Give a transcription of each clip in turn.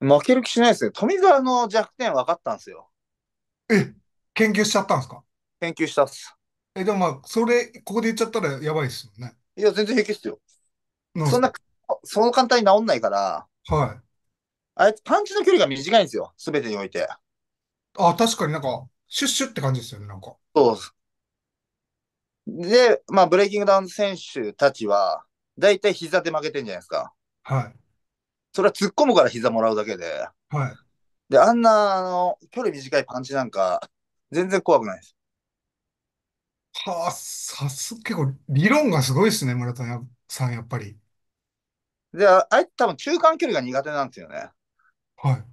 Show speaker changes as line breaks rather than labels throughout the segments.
負ける気しないですよ。富澤の弱点分かったんですよ。え、研究しちゃったんですか研究したっす。え、でもまあ、それ、ここで言っちゃったらやばいですよね。いや、全然平気っすよ。そんな、その簡単に治んないから、はい。あいつパンチの距離が短いんですよ。すべてにおいて。あ、確かになんか、シュッシュって感じですよね、なんか。そうです。で、まあ、ブレイキングダウン選手たちは、だいたい膝で負けてんじゃないですか。はい。それは突っ込むから膝もらうだけで。はい。で、あんな、あの、距離短いパンチなんか、全然怖くないです。はあ、さす、結構理論がすごいですね、村田さん、やっぱり。で、ああいつ多分中間距離が苦手なんですよね。はい。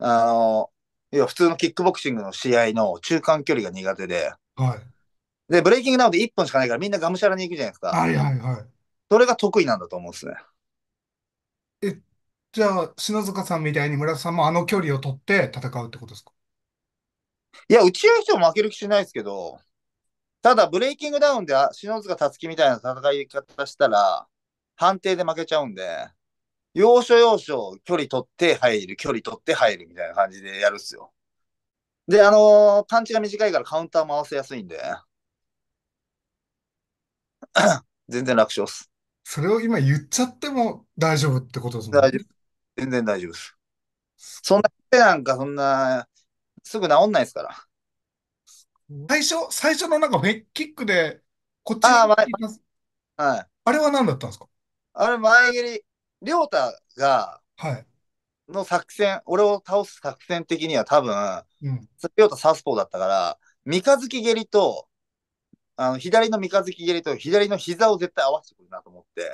あの、要は普通のキックボクシングの試合の中間距離が苦手で。はい。で、ブレイキングダウンで1本しかないからみんながむしゃらに行くじゃないですか。はいはいはい。それが得意なんだと思うんですね。え、じゃあ、篠塚さんみたいに村田さんもあの距離を取って戦うってことですかいや、打ち合い人も負ける気しないですけど、ただ、ブレイキングダウンであ篠塚つ樹みたいな戦い方したら、判定で負けちゃうんで、要所要所、距離取って入る、距離取って入るみたいな感じでやるっすよ。で、あのー、パンチが短いからカウンター回せやすいんで、全然楽勝っす。それを今言っちゃっても大丈夫ってことですもんね。夫。全然大丈夫です。そんな、なんかそんな、すぐ治んないですから。最初、最初のなんかフェキックで、こっちにああ、前、はい。あれは何だったんですかあれ、前蹴り、りょうたが、はい。の作戦、俺を倒す作戦的には多分、うん。りょうたサスポーだったから、三日月蹴りと、あの、左の三日月蹴りと、左の膝を絶対合わせてくるなと思って、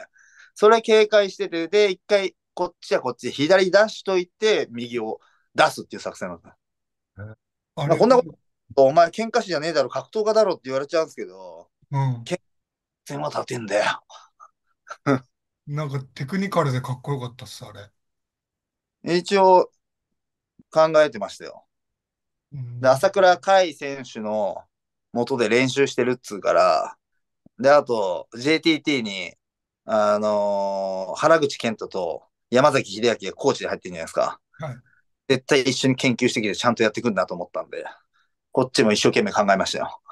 それ警戒してて、で、一回、こっちはこっち左出しといて、右を出すっていう作戦なんだ。あれこんなこと、お前喧嘩師じゃねえだろ、格闘家だろって言われちゃうんですけど、うん。結戦は立てんだよ。なんかテクニカルでかっこよかったっす、あれ。一応、考えてましたよ。で、朝倉海選手の元で練習してるっつうから、で、あと、JTT に、あのー、原口健太と山崎秀明がコーチで入ってるんじゃないですか。はい、絶対一緒に研究してきてちゃんとやってくんなと思ったんで、こっちも一生懸命考えましたよ。